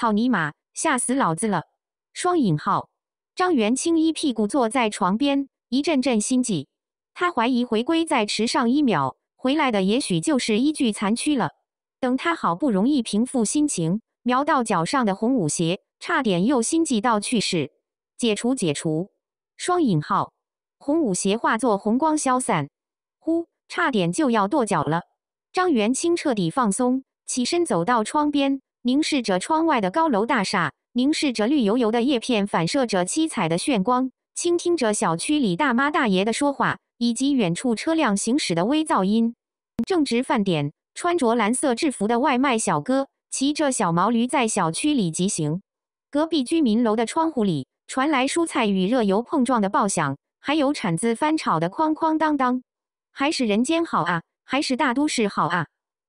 草泥马，吓死老子了！双引号，张元清一屁股坐在床边，一阵阵心悸。他怀疑回归再迟上一秒回来的，也许就是一具残躯了。等他好不容易平复心情，瞄到脚上的红舞鞋，差点又心悸到去世。解除，解除！双引号，红舞鞋化作红光消散。呼，差点就要跺脚了。张元清彻底放松，起身走到窗边。凝视着窗外的高楼大厦，凝视着绿油油的叶片反射着七彩的炫光，倾听着小区里大妈大爷的说话，以及远处车辆行驶的微噪音。正值饭点，穿着蓝色制服的外卖小哥骑着小毛驴在小区里疾行。隔壁居民楼的窗户里传来蔬菜与热油碰撞的爆响，还有铲子翻炒的哐哐当当。还是人间好啊，还是大都市好啊！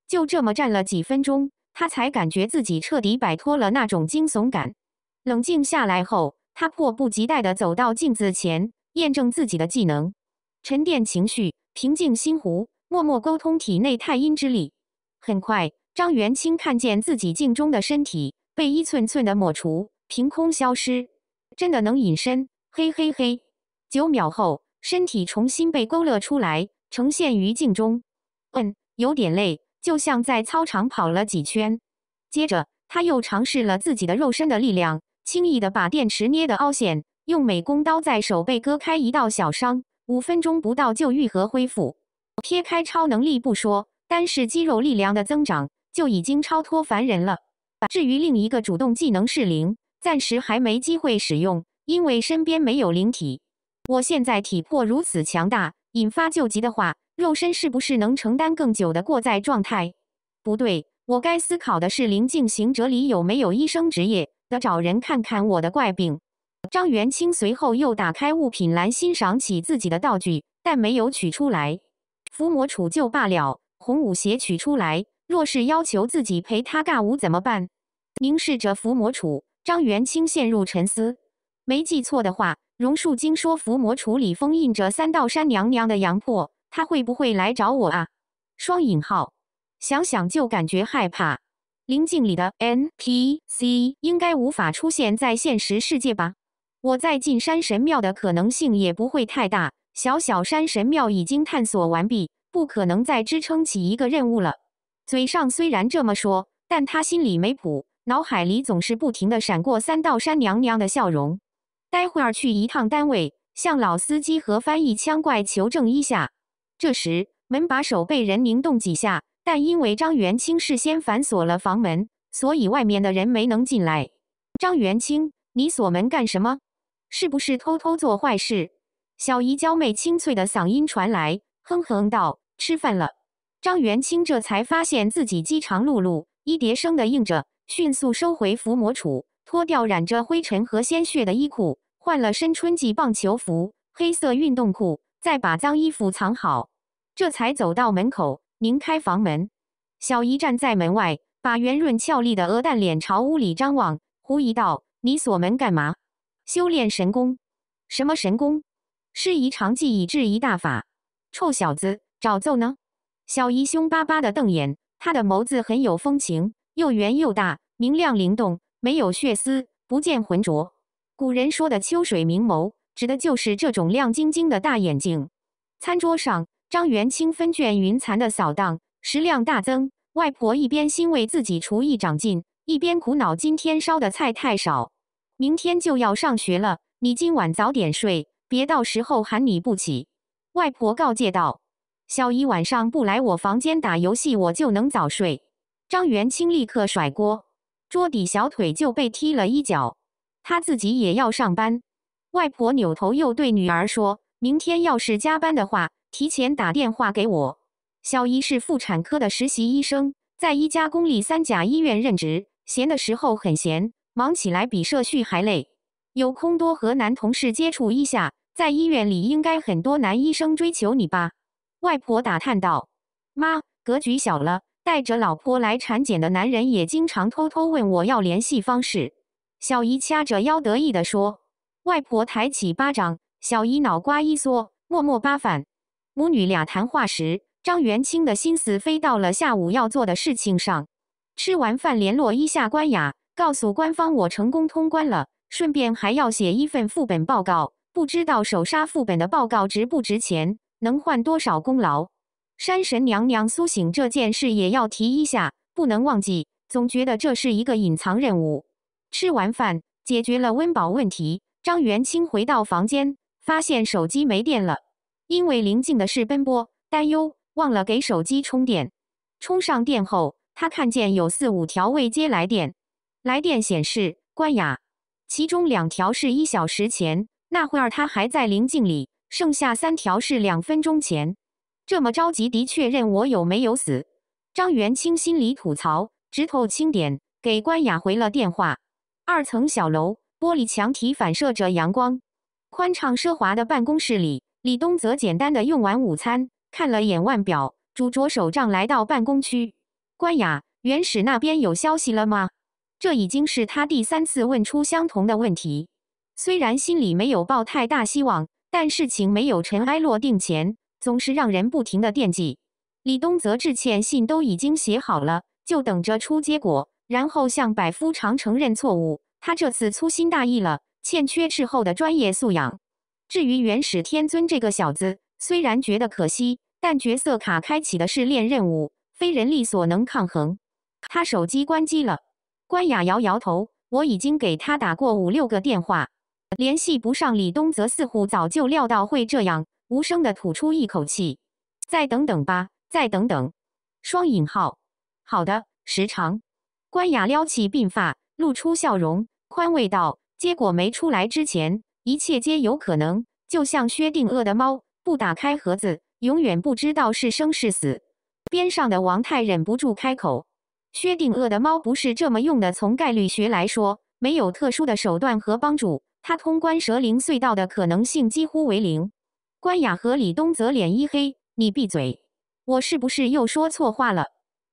就这么站了几分钟。他才感觉自己彻底摆脱了那种惊悚感，冷静下来后，他迫不及待地走到镜子前，验证自己的技能，沉淀情绪，平静心湖，默默沟通体内太阴之力。很快，张元清看见自己镜中的身体被一寸寸的抹除，凭空消失，真的能隐身？嘿嘿嘿！九秒后，身体重新被勾勒出来，呈现于镜中。嗯，有点累。就像在操场跑了几圈，接着他又尝试了自己的肉身的力量，轻易的把电池捏得凹陷，用美工刀在手背割开一道小伤，五分钟不到就愈合恢复。撇开超能力不说，单是肌肉力量的增长就已经超脱凡人了。至于另一个主动技能是灵，暂时还没机会使用，因为身边没有灵体。我现在体魄如此强大，引发救急的话。肉身是不是能承担更久的过载状态？不对，我该思考的是《灵境行者》里有没有医生职业的找人看看我的怪病。张元清随后又打开物品栏，欣赏起自己的道具，但没有取出来。伏魔杵就罢了，红舞鞋取出来，若是要求自己陪他尬舞怎么办？凝视着伏魔杵，张元清陷入沉思。没记错的话，榕树精说伏魔杵里封印着三道山娘娘的阳魄。他会不会来找我啊？双引号，想想就感觉害怕。林静里的 NPC 应该无法出现在现实世界吧？我在进山神庙的可能性也不会太大。小小山神庙已经探索完毕，不可能再支撑起一个任务了。嘴上虽然这么说，但他心里没谱，脑海里总是不停的闪过三道山娘娘的笑容。待会儿去一趟单位，向老司机和翻译腔怪求证一下。这时门把手被人拧动几下，但因为张元清事先反锁了房门，所以外面的人没能进来。张元清，你锁门干什么？是不是偷偷做坏事？小姨娇媚清脆的嗓音传来，哼哼道：“吃饭了。”张元清这才发现自己饥肠辘辘，一叠声的应着，迅速收回伏魔杵，脱掉染着灰尘和鲜血的衣裤，换了身春季棒球服、黑色运动裤，再把脏衣服藏好。这才走到门口，拧开房门，小姨站在门外，把圆润俏丽的鹅蛋脸朝屋里张望，狐疑道：“你锁门干嘛？修炼神功？什么神功？师夷长技以制夷大法？臭小子，找揍呢？”小姨凶巴巴的瞪眼，她的眸子很有风情，又圆又大，明亮灵动，没有血丝，不见浑浊。古人说的“秋水明眸”，指的就是这种亮晶晶的大眼睛。餐桌上。张元清分卷云蚕的扫荡食量大增，外婆一边欣慰自己厨艺长进，一边苦恼今天烧的菜太少。明天就要上学了，你今晚早点睡，别到时候喊你不起。外婆告诫道：“小姨晚上不来我房间打游戏，我就能早睡。”张元清立刻甩锅，桌底小腿就被踢了一脚。他自己也要上班。外婆扭头又对女儿说：“明天要是加班的话。”提前打电话给我，小姨是妇产科的实习医生，在一家公立三甲医院任职，闲的时候很闲，忙起来比社畜还累。有空多和男同事接触一下，在医院里应该很多男医生追求你吧？外婆打探道。妈，格局小了，带着老婆来产检的男人也经常偷偷问我要联系方式。小姨掐着腰得意地说。外婆抬起巴掌，小姨脑瓜一缩，默默扒饭。母女俩谈话时，张元清的心思飞到了下午要做的事情上。吃完饭，联络一下关雅，告诉官方我成功通关了，顺便还要写一份副本报告。不知道首杀副本的报告值不值钱，能换多少功劳？山神娘娘苏醒这件事也要提一下，不能忘记。总觉得这是一个隐藏任务。吃完饭，解决了温饱问题，张元清回到房间，发现手机没电了。因为临近的事奔波担忧，忘了给手机充电。充上电后，他看见有四五条未接来电，来电显示关雅，其中两条是一小时前，那会儿他还在临近里；剩下三条是两分钟前。这么着急的确认我有没有死？张元清心里吐槽，指头轻点，给关雅回了电话。二层小楼玻璃墙体反射着阳光，宽敞奢华的办公室里。李东泽简单的用完午餐，看了眼腕表，拄着手杖来到办公区。关雅，原始那边有消息了吗？这已经是他第三次问出相同的问题。虽然心里没有抱太大希望，但事情没有尘埃落定前，总是让人不停的惦记。李东泽致歉信都已经写好了，就等着出结果，然后向百夫长承认错误。他这次粗心大意了，欠缺事后的专业素养。至于元始天尊这个小子，虽然觉得可惜，但角色卡开启的试炼任务，非人力所能抗衡。他手机关机了。关雅摇摇头：“我已经给他打过五六个电话，联系不上。”李东泽，似乎早就料到会这样，无声的吐出一口气：“再等等吧，再等等。”双引号。好的，时长。关雅撩起鬓发，露出笑容，宽慰道：“结果没出来之前。”一切皆有可能，就像薛定谔的猫，不打开盒子，永远不知道是生是死。边上的王太忍不住开口：“薛定谔的猫不是这么用的。从概率学来说，没有特殊的手段和帮助，他通关蛇灵隧道的可能性几乎为零。”关雅和李东泽脸一黑：“你闭嘴！我是不是又说错话了？”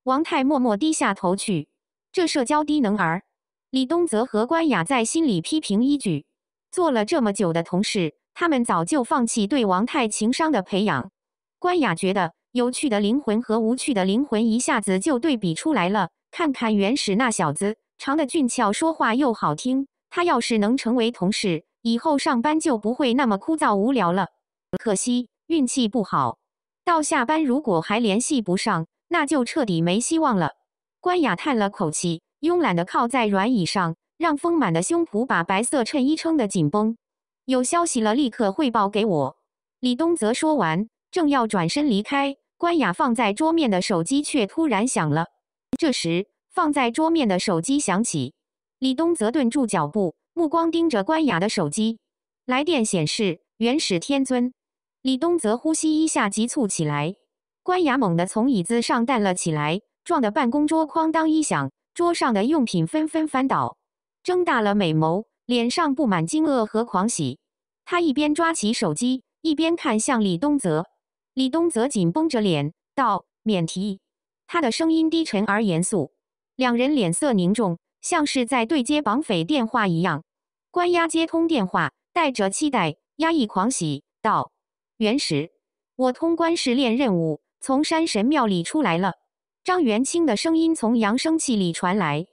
王太默默低下头去，这社交低能儿。李东泽和关雅在心里批评一句。做了这么久的同事，他们早就放弃对王太情商的培养。关雅觉得有趣的灵魂和无趣的灵魂一下子就对比出来了。看看原始那小子，长得俊俏，说话又好听，他要是能成为同事，以后上班就不会那么枯燥无聊了。可惜运气不好，到下班如果还联系不上，那就彻底没希望了。关雅叹了口气，慵懒地靠在软椅上。让丰满的胸脯把白色衬衣撑得紧绷。有消息了，立刻汇报给我。李东泽说完，正要转身离开，关雅放在桌面的手机却突然响了。这时，放在桌面的手机响起，李东泽顿住脚步，目光盯着关雅的手机。来电显示：元始天尊。李东泽呼吸一下急促起来。关雅猛地从椅子上弹了起来，撞得办公桌哐当一响，桌上的用品纷纷翻倒。睁大了美眸，脸上布满惊愕和狂喜。他一边抓起手机，一边看向李东泽。李东泽紧绷着脸，道：“免提。”他的声音低沉而严肃。两人脸色凝重，像是在对接绑匪电话一样。关押接通电话，带着期待、压抑、狂喜，道：“原石，我通关试炼任务，从山神庙里出来了。”张元清的声音从扬声器里传来。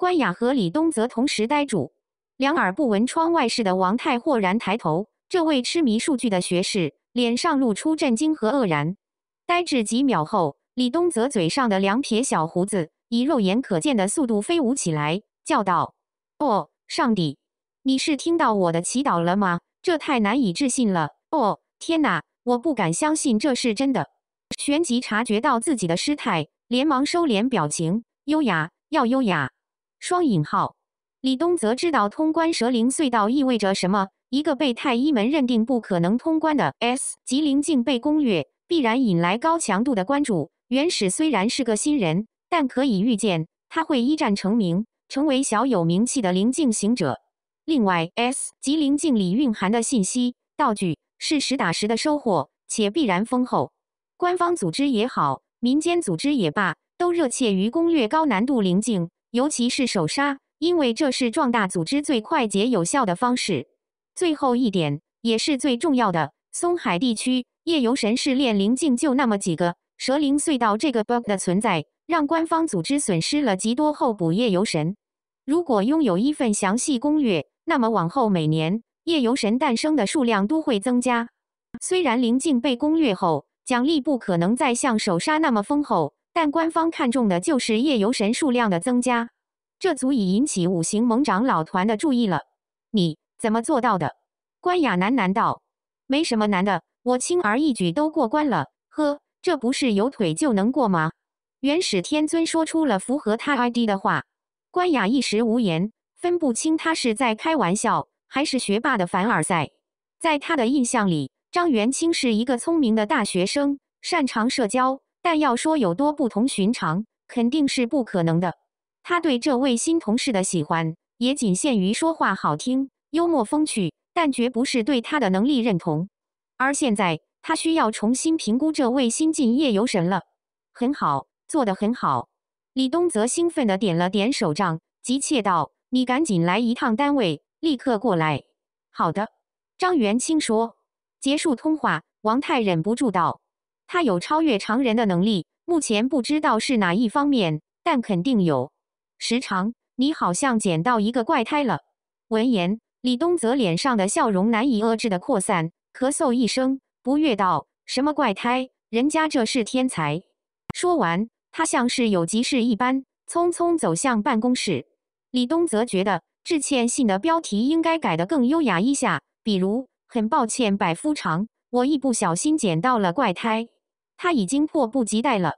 关雅和李东泽同时呆住，两耳不闻窗外事的王太豁然抬头。这位痴迷数据的学士脸上露出震惊和愕然。呆滞几秒后，李东泽嘴上的两撇小胡子以肉眼可见的速度飞舞起来，叫道：“哦，上帝！你是听到我的祈祷了吗？这太难以置信了！哦，天哪！我不敢相信这是真的。”旋即察觉到自己的失态，连忙收敛表情，优雅要优雅。双引号，李东则知道通关蛇灵隧道意味着什么。一个被太医门认定不可能通关的 S 级灵境被攻略，必然引来高强度的关注。原始虽然是个新人，但可以预见他会一战成名，成为小有名气的灵境行者。另外，S 级灵境里蕴含的信息道具是实打实的收获，且必然丰厚。官方组织也好，民间组织也罢，都热切于攻略高难度灵境。尤其是首杀，因为这是壮大组织最快捷有效的方式。最后一点，也是最重要的，松海地区夜游神试炼灵境就那么几个，蛇灵隧道这个 bug 的存在，让官方组织损失了极多候补夜游神。如果拥有一份详细攻略，那么往后每年夜游神诞生的数量都会增加。虽然灵境被攻略后，奖励不可能再像首杀那么丰厚。但官方看重的就是夜游神数量的增加，这足以引起五行盟长老团的注意了。你怎么做到的？关雅喃喃道：“没什么难的，我轻而易举都过关了。呵，这不是有腿就能过吗？”元始天尊说出了符合他 ID 的话。关雅一时无言，分不清他是在开玩笑还是学霸的凡尔赛。在他的印象里，张元清是一个聪明的大学生，擅长社交。但要说有多不同寻常，肯定是不可能的。他对这位新同事的喜欢，也仅限于说话好听、幽默风趣，但绝不是对他的能力认同。而现在，他需要重新评估这位新晋夜游神了。很好，做得很好。李东则兴奋地点了点手杖，急切道：“你赶紧来一趟单位，立刻过来。”“好的。”张元清说。结束通话，王太忍不住道。他有超越常人的能力，目前不知道是哪一方面，但肯定有。时常，你好像捡到一个怪胎了。闻言，李东泽脸上的笑容难以遏制地扩散，咳嗽一声，不悦道：“什么怪胎？人家这是天才。”说完，他像是有急事一般，匆匆走向办公室。李东泽觉得致歉信的标题应该改得更优雅一下，比如“很抱歉，百夫长，我一不小心捡到了怪胎。”他已经迫不及待了。